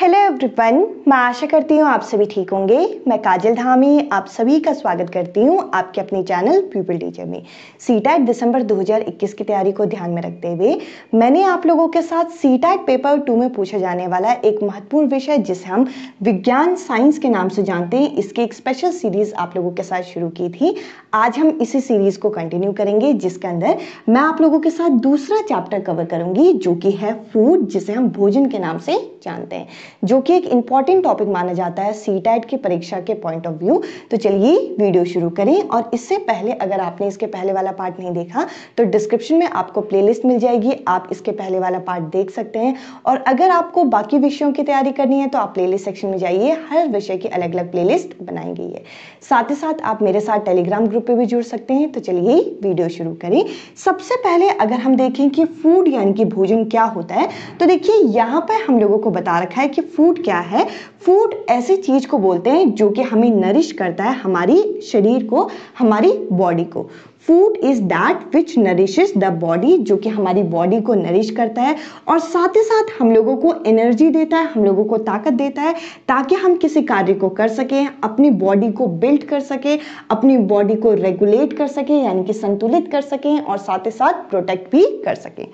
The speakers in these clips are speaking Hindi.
हेलो एवरीवन मैं आशा करती हूँ आप सभी ठीक होंगे मैं काजल धामी आप सभी का स्वागत करती हूँ आपके अपने चैनल पीपल टीचर में सी टैट दिसंबर 2021 की तैयारी को ध्यान में रखते हुए मैंने आप लोगों के साथ सी टैट पेपर टू में पूछा जाने वाला एक महत्वपूर्ण विषय जिसे हम विज्ञान साइंस के नाम से जानते हैं इसकी एक स्पेशल सीरीज़ आप लोगों के साथ शुरू की थी आज हम इसी सीरीज़ को कंटिन्यू करेंगे जिसके अंदर मैं आप लोगों के साथ दूसरा चैप्टर कवर करूँगी जो कि है फूड जिसे हम भोजन के नाम से जानते हैं जो कि एक इंपॉर्टेंट टॉपिक माना जाता है सी की परीक्षा के पॉइंट ऑफ व्यू तो चलिए वीडियो शुरू करें और इससे पहले अगर आपने इसके पहले वाला पार्ट नहीं देखा तो डिस्क्रिप्शन में आपको प्लेलिस्ट मिल जाएगी आप इसके पहले वाला पार्ट देख सकते हैं और अगर आपको बाकी विषयों की तैयारी करनी है तो आप प्लेलिस्ट सेक्शन में जाइए हर विषय की अलग अलग प्लेलिस्ट बनाई गई है साथ ही साथ आप मेरे साथ टेलीग्राम ग्रुप पर भी जुड़ सकते हैं तो चलिए वीडियो शुरू करें सबसे पहले अगर हम देखें कि फूड यानी कि भोजन क्या होता है तो देखिए यहाँ पर हम लोगों को बता रखा है कि कि फूड क्या है फूड ऐसी चीज़ को बोलते हैं जो कि हमें नरिश करता है हमारी शरीर को हमारी बॉडी को food is that which nourishes the body जो कि हमारी बॉडी को नरिश करता है और साथ ही साथ हम लोगों को एनर्जी देता है हम लोगों को ताकत देता है ताकि हम किसी कार्य को कर सकें अपनी बॉडी को बिल्ड कर सकें अपनी बॉडी को रेगुलेट कर सकें यानी कि संतुलित कर सकें और साथ ही साथ प्रोटेक्ट भी कर सकें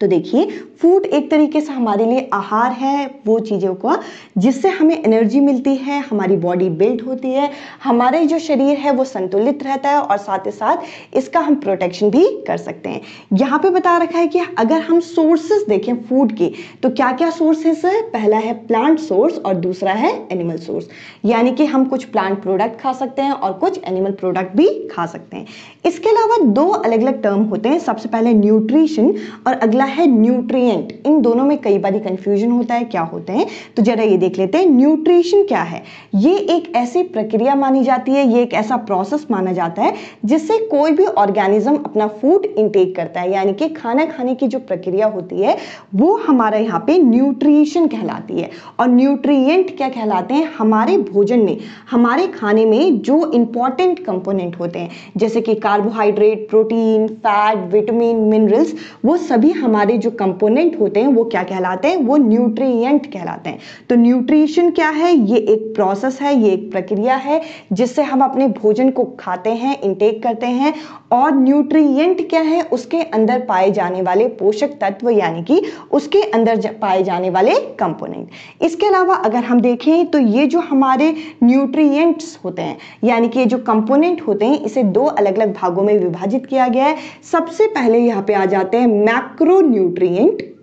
तो देखिए फूड एक तरीके से हमारे लिए आहार है वो चीज़ों का जिससे हमें एनर्जी मिलती है हमारी बॉडी बिल्ड होती है हमारे जो शरीर है वो संतुलित रहता है और साथ ही साथ इसका हम प्रोटेक्शन भी कर सकते हैं यहाँ पे बता रखा है कि अगर हम सोर्सेज देखें फूड के तो क्या क्या सोर्सेस है पहला है प्लांट सोर्स और दूसरा है एनिमल सोर्स यानी कि हम कुछ प्लांट प्रोडक्ट खा सकते हैं और कुछ एनिमल प्रोडक्ट भी खा सकते हैं इसके अलावा दो अलग अलग टर्म होते हैं सबसे पहले न्यूट्रीशन और अगला होता है न्यूट्रिएंट इन दोनों में कई बार कंफ्यूजन होता है क्या होते हैं तो जरा ये देख लेते हैं न्यूट्रिशन क्या है ये एक ऐसी प्रक्रिया मानी जाती है ये एक ऐसा प्रोसेस माना जाता है जिससे कोई भी ऑर्गेनिज्म अपना फूड इंटेक करता है यानी कि खाना खाने की जो प्रक्रिया होती है वो हमारे यहाँ पे न्यूट्रिशन कहलाती है और न्यूट्रियट क्या कहलाते हैं हमारे भोजन में हमारे खाने में जो इंपॉर्टेंट कंपोनेंट होते हैं जैसे कि carbohydrate protein fat vitamin minerals वो सभी हमारे हमारे जो कंपोनेंट होते हैं वो क्या कहलाते हैं वो न्यूट्रिएंट कहलाते हैं तो न्यूट्रिशन क्या है ये एक प्रोसेस है ये एक प्रक्रिया है जिससे हम अपने भोजन को खाते हैं इंटेक करते हैं और न्यूट्रिएंट क्या है उसके अंदर पाए जाने वाले पोषक तत्व यानी कि उसके अंदर पाए जाने वाले कंपोनेंट इसके अलावा अगर हम देखें तो ये जो हमारे न्यूट्रिएंट्स होते हैं यानी कि ये जो कंपोनेंट होते हैं इसे दो अलग अलग भागों में विभाजित किया गया है सबसे पहले यहाँ पे आ जाते हैं मैक्रो nutrient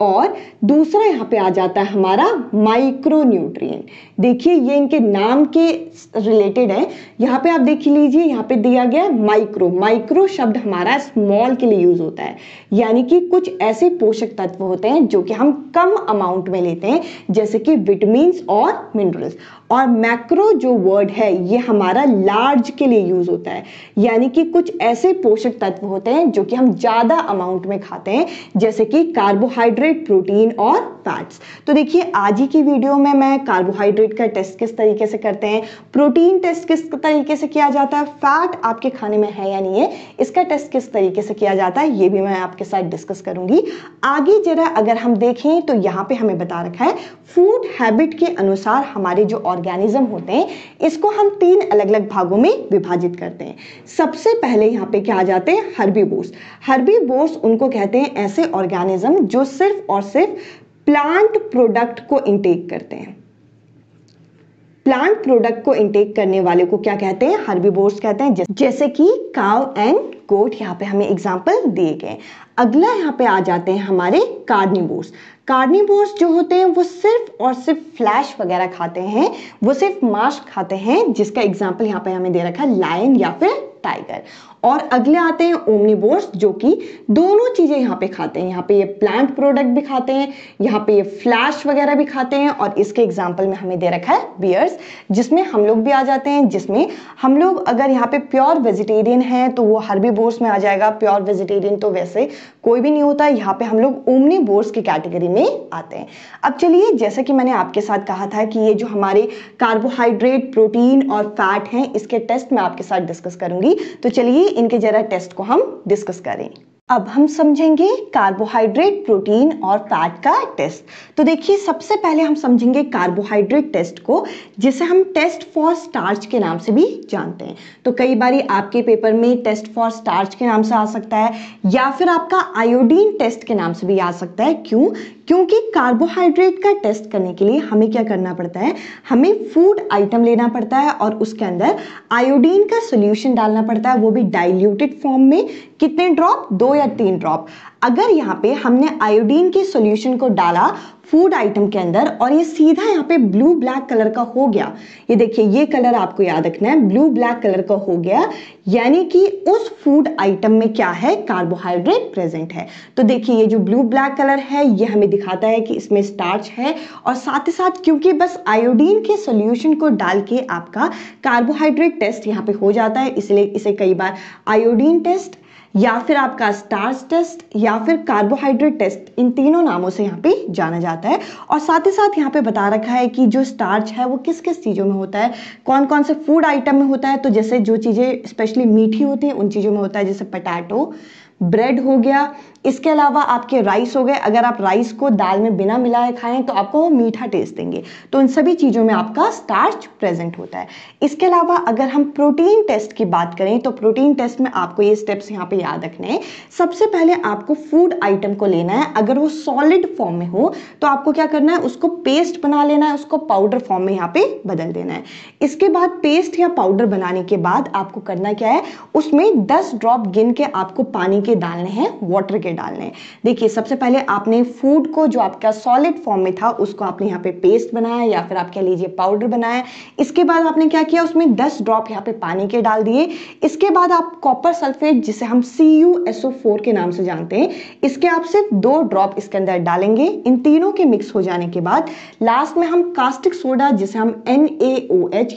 और दूसरा यहाँ पे आ जाता है हमारा माइक्रो न्यूट्रिएंट देखिए ये इनके नाम के रिलेटेड है यहाँ पे आप देख लीजिए यहाँ पे दिया गया है माइक्रो माइक्रो शब्द हमारा स्मॉल के लिए यूज होता है यानी कि कुछ ऐसे पोषक तत्व होते हैं जो कि हम कम अमाउंट में लेते हैं जैसे कि विटामिन और मिनरल्स और मैक्रो जो वर्ड है ये हमारा लार्ज के लिए यूज होता है यानी कि कुछ ऐसे पोषक तत्व होते हैं जो कि हम ज़्यादा अमाउंट में खाते हैं जैसे कि कार्बोहाइड्रेट कार्बोहाइड्रेट प्रोटीन और फैट्स तो देखिए आज ही की वीडियो में मैं कार्बोहाइड्रेट का टेस्ट किस तरीके से करते हैं प्रोटीन टेस्ट किस तरीके से किया जाता है फैट आपके खाने में है या नहीं है इसका टेस्ट किस तरीके से किया जाता है ये भी मैं आपके साथ डिस्कस करूंगी आगे जरा अगर हम देखें तो यहाँ पे हमें बता रखा है फूड हैबिट के अनुसार हमारे जो ऑर्गेनिज्म होते हैं इसको हम तीन अलग अलग भागों में विभाजित करते हैं सबसे पहले यहाँ पे क्या आ जाते हैं हर्बी हर्बीबोर्स उनको कहते हैं ऐसे ऑर्गेनिज्म जो सिर्फ सिर्फ और सिर्फ प्लांट प्रोडक्ट को इंटेक करते हैं प्लांट प्रोडक्ट को इंटेक करने वाले को क्या कहते हैं हर्बीबोर्स कहते हैं जैसे कि काव एंड गोट यहाँ पे हमें एग्जाम्पल दिए गए अगला यहाँ पे आ जाते हैं हमारे कार्निवोर्स कार्निवोर्स जो होते हैं वो सिर्फ और सिर्फ फ्लैश वगैरह खाते हैं वो सिर्फ मांस खाते हैं जिसका एग्जाम्पल यहाँ पे हमें दे रखा है लाइन या फिर टाइगर और अगले आते हैं ओमनीबोर्स जो कि दोनों चीज़ें यहाँ पे खाते हैं यहाँ पे ये प्लांट प्रोडक्ट भी खाते हैं यहाँ पे ये फ्लैश वगैरह भी खाते हैं और इसके एग्जाम्पल में हमें दे रखा है बियर्स जिसमें हम लोग भी आ जाते हैं जिसमें हम लोग अगर यहाँ पे प्योर वेजिटेरियन है तो वो हर्बी में आ जाएगा प्योर वेजिटेरियन तो वैसे कोई भी नहीं होता यहाँ पे हम लोग ओमनी बोर्स की कैटेगरी में आते हैं अब चलिए जैसा कि मैंने आपके साथ कहा था कि ये जो हमारे कार्बोहाइड्रेट प्रोटीन और फैट हैं इसके टेस्ट मैं आपके साथ डिस्कस करूंगी तो चलिए इनके जरा टेस्ट को हम डिस्कस करें अब हम समझेंगे कार्बोहाइड्रेट प्रोटीन और फैट का टेस्ट तो देखिए सबसे पहले हम समझेंगे कार्बोहाइड्रेट टेस्ट को जिसे हम टेस्ट फॉर स्टार्च के नाम से भी जानते हैं तो कई बार आपके पेपर में टेस्ट फॉर स्टार्च के नाम से आ सकता है या फिर आपका आयोडीन टेस्ट के नाम से भी आ सकता है क्यों क्योंकि कार्बोहाइड्रेट का टेस्ट करने के लिए हमें क्या करना पड़ता है हमें फूड आइटम लेना पड़ता है और उसके अंदर आयोडीन का सोल्यूशन डालना पड़ता है वो भी डाइल्यूटेड फॉर्म में कितने ड्रॉप दो या तीन ड्रॉप अगर यहाँ पे हमने आयोडीन के सोल्यूशन को डाला फूड आइटम के अंदर और ये सीधा यहाँ पे ब्लू ब्लैक कलर का हो गया ये देखिए ये कलर आपको याद रखना है ब्लू ब्लैक कलर का हो गया यानी कि उस फूड आइटम में क्या है कार्बोहाइड्रेट प्रेजेंट है तो देखिए ये जो ब्लू ब्लैक कलर है ये हमें दिखाता है कि इसमें स्टार्च है और साथ ही साथ क्योंकि बस आयोडीन के सोल्यूशन को डाल के आपका कार्बोहाइड्रेट टेस्ट यहाँ पे हो जाता है इसलिए इसे कई बार आयोडीन टेस्ट या फिर आपका स्टार्च टेस्ट या फिर कार्बोहाइड्रेट टेस्ट इन तीनों नामों से यहाँ पे जाना जाता है और साथ ही साथ यहाँ पे बता रखा है कि जो स्टार्च है वो किस किस चीज़ों में होता है कौन कौन से फूड आइटम में होता है तो जैसे जो चीज़ें स्पेशली मीठी होती हैं उन चीज़ों में होता है जैसे पटैटो ब्रेड हो गया इसके अलावा आपके राइस हो गए अगर आप राइस को दाल में बिना मिलाए खाएं तो आपको वो मीठा टेस्ट देंगे तो इन सभी चीज़ों में आपका स्टार्च प्रेजेंट होता है इसके अलावा अगर हम प्रोटीन टेस्ट की बात करें तो प्रोटीन टेस्ट में आपको ये स्टेप्स यहाँ पे याद रखने हैं सबसे पहले आपको फूड आइटम को लेना है अगर वो सॉलिड फॉर्म में हो तो आपको क्या करना है उसको पेस्ट बना लेना है उसको पाउडर फॉर्म में यहाँ पे बदल देना है इसके बाद पेस्ट या पाउडर बनाने के बाद आपको करना क्या है उसमें दस ड्रॉप गिन के आपको पानी के डालने हैं वाटर के के डालने हैं देखिए सबसे पहले आपने फूड को जो आपका सॉलिड फॉर्म में था उसको आपने यहाँ पे पेस्ट बनाया या फिर आप कह लीजिए पाउडर बनाया इसके बाद आपने क्या किया उसमें दस ड्रॉप यहाँ पे पानी के डाल दिए इसके बाद आप कॉपर सल्फेट जिसे हम सी के नाम से जानते हैं इसके आप सिर्फ दो ड्रॉप इसके अंदर डालेंगे इन तीनों के मिक्स हो जाने के बाद लास्ट में हम कास्टिक सोडा जिसे हम एन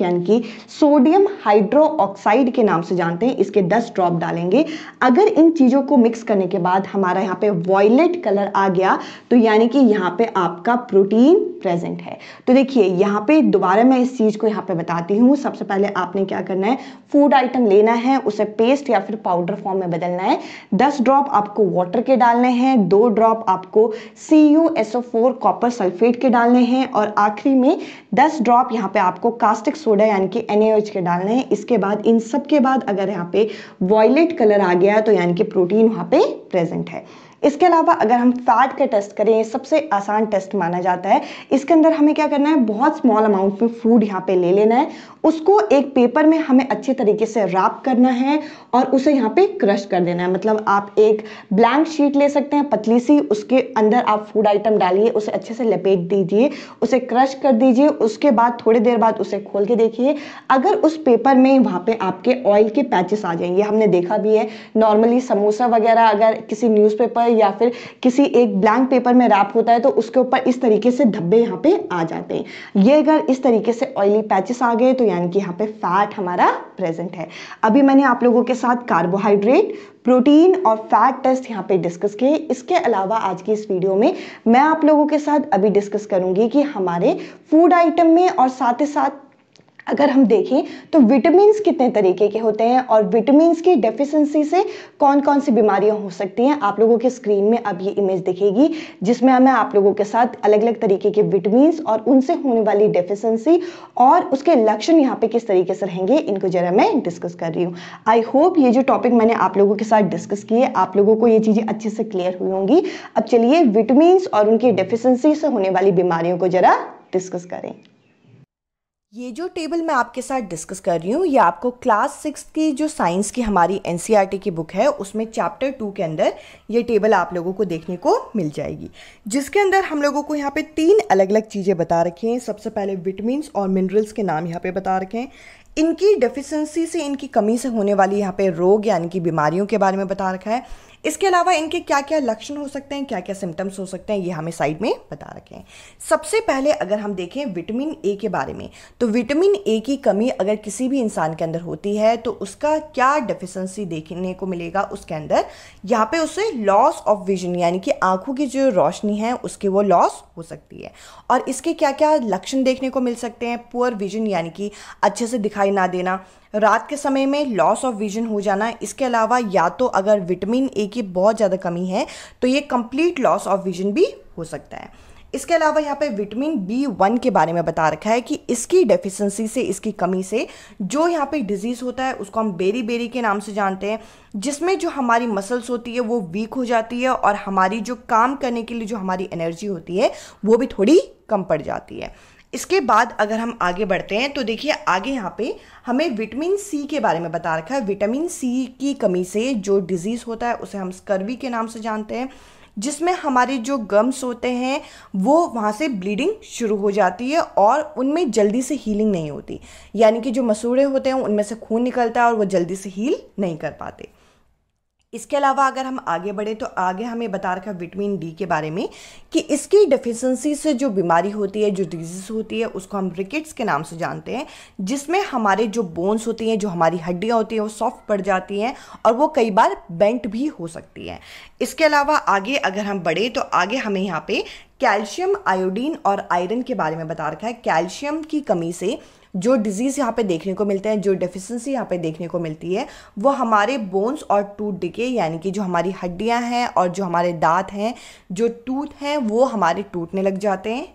यानी कि सोडियम हाइड्रो ऑक्साइड के नाम से जानते हैं इसके दस ड्रॉप डालेंगे अगर इन चीज़ों को मिक्स करने के बाद हम हमारा यहाँ पे वॉयलेट कलर आ गया तो यानी कि यहाँ पे आपका प्रोटीन प्रेजेंट है तो देखिए यहाँ पे दोबारा मैं इस चीज़ को यहाँ पे बताती हूँ सबसे पहले आपने क्या करना है फूड आइटम लेना है उसे पेस्ट या फिर पाउडर फॉर्म में बदलना है दस ड्रॉप आपको वाटर के डालने हैं दो ड्रॉप आपको C U S O four copper sulphate के डालने हैं और आखिरी में दस ड्रॉप यहाँ पे आपको कास्टिक सोडा यानी कि एन के डालने हैं इसके बाद इन सब के बाद अगर यहाँ पे वॉयलेट कलर आ गया तो यानी कि प्रोटीन वहाँ पे प्रेजेंट है इसके अलावा अगर हम फैट का टेस्ट करें ये सबसे आसान टेस्ट माना जाता है इसके अंदर हमें क्या करना है बहुत स्मॉल अमाउंट में फूड यहाँ पे ले लेना है उसको एक पेपर में हमें अच्छे तरीके से रैप करना है और उसे यहाँ पे क्रश कर देना है मतलब आप एक ब्लैंक शीट ले सकते हैं पतली सी उसके अंदर आप फूड आइटम डालिए उसे अच्छे से लपेट दीजिए उसे क्रश कर दीजिए उसके बाद थोड़ी देर बाद उसे खोल के देखिए अगर उस पेपर में वहाँ पे आपके ऑयल के पैचेस आ जाएंगे हमने देखा भी है नॉर्मली समोसा वगैरह अगर किसी न्यूज़पेपर है या फिर किसी एक ब्लैंक पेपर में रैप होता है तो उसके ऊपर इस तरीके से धब्बे यहाँ पे आ जाते हैं ये अगर इस तरीके से ऑयली पैचेस आ गए तो यानी कि यहाँ पे फैट हमारा प्रेजेंट है अभी मैंने आप लोगों के साथ कार्बोहाइड्रेट प्रोटीन और फैट टेस्ट यहाँ पे डिस्कस किए इसके अलावा आज की इस वीडियो में मैं आप लोगों के साथ अभी डिस्कस करूंगी कि हमारे फूड आइटम में और साथ ही साथ अगर हम देखें तो विटामिन कितने तरीके के होते हैं और विटामिन की डेफिशिएंसी से कौन कौन सी बीमारियां हो सकती हैं आप लोगों के स्क्रीन में अब ये इमेज दिखेगी जिसमें मैं आप लोगों के साथ अलग अलग तरीके के विटामिन और उनसे होने वाली डेफिशिएंसी और उसके लक्षण यहाँ पे किस तरीके से रहेंगे इनको जरा मैं डिस्कस कर रही हूँ आई होप ये जो टॉपिक मैंने आप लोगों के साथ डिस्कस किए आप लोगों को ये चीज़ें अच्छे से क्लियर हुई होंगी अब चलिए विटामिन और उनकी डेफिशंसी से होने वाली बीमारियों को जरा डिस्कस करें ये जो टेबल मैं आपके साथ डिस्कस कर रही हूँ ये आपको क्लास सिक्स की जो साइंस की हमारी एन e की बुक है उसमें चैप्टर टू के अंदर ये टेबल आप लोगों को देखने को मिल जाएगी जिसके अंदर हम लोगों को यहाँ पे तीन अलग अलग चीज़ें बता रखी हैं सबसे पहले विटमिनस और मिनरल्स के नाम यहाँ पे बता रखे हैं इनकी डिफिशेंसी से इनकी कमी से होने वाली यहाँ पे रोग यानी कि बीमारियों के बारे में बता रखा है इसके अलावा इनके क्या क्या लक्षण हो सकते हैं क्या क्या सिम्टम्स हो सकते हैं ये हमें साइड में बता रखे हैं सबसे पहले अगर हम देखें विटामिन ए के बारे में तो विटामिन ए की कमी अगर किसी भी इंसान के अंदर होती है तो उसका क्या डेफिशेंसी देखने को मिलेगा उसके अंदर यहाँ पे उसे लॉस ऑफ विजन यानी कि आंखों की जो रोशनी है उसकी वो लॉस हो सकती है और इसके क्या क्या लक्षण देखने को मिल सकते हैं पुअर विजन यानी कि अच्छे से दिखाई ना देना रात के समय में लॉस ऑफ विजन हो जाना इसके अलावा या तो अगर विटामिन ए की बहुत ज़्यादा कमी है तो ये कंप्लीट लॉस ऑफ विजन भी हो सकता है इसके अलावा यहाँ पे विटामिन बी वन के बारे में बता रखा है कि इसकी डेफिशिएंसी से इसकी कमी से जो यहाँ पे डिजीज़ होता है उसको हम बेरी बेरी के नाम से जानते हैं जिसमें जो हमारी मसल्स होती है वो वीक हो जाती है और हमारी जो काम करने के लिए जो हमारी एनर्जी होती है वो भी थोड़ी कम पड़ जाती है इसके बाद अगर हम आगे बढ़ते हैं तो देखिए आगे यहाँ पे हमें विटामिन सी के बारे में बता रखा है विटामिन सी की कमी से जो डिज़ीज़ होता है उसे हम स्कर्वी के नाम से जानते हैं जिसमें हमारे जो गम्स होते हैं वो वहाँ से ब्लीडिंग शुरू हो जाती है और उनमें जल्दी से हीलिंग नहीं होती यानी कि जो मसूड़े होते हैं उनमें से खून निकलता है और वो जल्दी से हील नहीं कर पाते इसके अलावा अगर हम आगे बढ़ें तो आगे हमें बता रखा विटामिन डी के बारे में कि इसकी डिफिशेंसी से जो बीमारी होती है जो डिजीज़ होती है उसको हम रिकेट्स के नाम से जानते हैं जिसमें हमारे जो बोन्स होती हैं जो हमारी हड्डियाँ होती हैं वो सॉफ्ट पड़ जाती हैं और वो कई बार बेंट भी हो सकती हैं इसके अलावा आगे अगर हम बढ़ें तो आगे हमें यहाँ पर कैल्शियम आयोडीन और आयरन के बारे में बता रखा है कैल्शियम की कमी से जो डिजीज़ यहाँ पे देखने को मिलते हैं जो डेफिशिएंसी यहाँ पे देखने को मिलती है वो हमारे बोन्स और टूथ डिके यानी कि जो हमारी हड्डियाँ हैं और जो हमारे दांत हैं जो टूथ हैं वो हमारे टूटने लग जाते हैं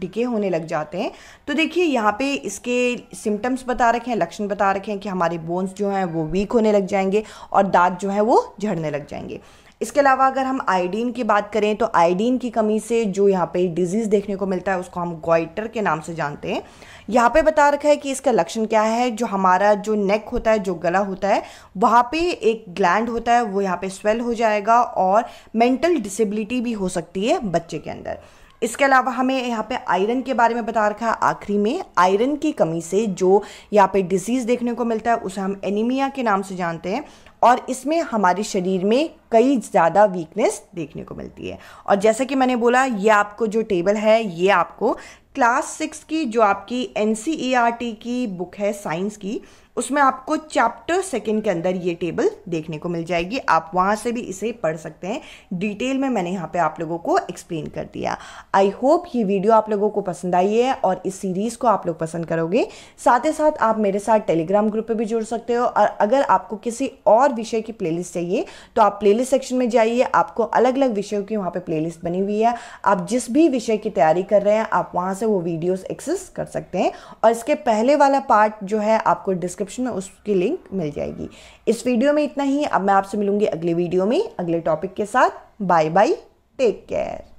डिके होने लग जाते हैं तो देखिए यहाँ पे इसके सिम्टम्स बता रखे हैं लक्षण बता रखे हैं कि हमारे बोन्स जो हैं वो वीक होने लग जाएंगे और दांत जो हैं वो झड़ने लग जाएंगे इसके अलावा अगर हम आयोडीन की बात करें तो आयोडीन की कमी से जो यहाँ पे डिजीज़ देखने को मिलता है उसको हम गोइटर के नाम से जानते हैं यहाँ पे बता रखा है कि इसका लक्षण क्या है जो हमारा जो नेक होता है जो गला होता है वहाँ पे एक ग्लैंड होता है वो यहाँ पे स्वेल हो जाएगा और मेंटल डिसेबिलिटी भी हो सकती है बच्चे के अंदर इसके अलावा हमें यहाँ पे आयरन के बारे में बता रखा है आखिरी में आयरन की कमी से जो यहाँ पे डिजीज़ देखने को मिलता है उसे हम एनीमिया के नाम से जानते हैं और इसमें हमारे शरीर में कई ज़्यादा वीकनेस देखने को मिलती है और जैसा कि मैंने बोला ये आपको जो टेबल है ये आपको क्लास सिक्स की जो आपकी एन e की बुक है साइंस की उसमें आपको चैप्टर सेकंड के अंदर ये टेबल देखने को मिल जाएगी आप वहाँ से भी इसे पढ़ सकते हैं डिटेल में मैंने यहाँ पे आप लोगों को एक्सप्लेन कर दिया आई होप ये वीडियो आप लोगों को पसंद आई है और इस सीरीज़ को आप लोग पसंद करोगे साथ ही साथ आप मेरे साथ टेलीग्राम ग्रुप पर भी जुड़ सकते हो और अगर आपको किसी और विषय की प्ले चाहिए तो आप प्ले सेक्शन में जाइए आपको अलग अलग विषयों की वहाँ पर प्ले बनी हुई है आप जिस भी विषय की तैयारी कर रहे हैं आप वहाँ से वो वीडियोज़ एक्सेस कर सकते हैं और इसके पहले वाला पार्ट जो है आपको डिस्क्रिप डिस्क्रिप्शन में उसकी लिंक मिल जाएगी इस वीडियो में इतना ही अब मैं आपसे मिलूंगी अगले वीडियो में अगले टॉपिक के साथ बाय बाय टेक केयर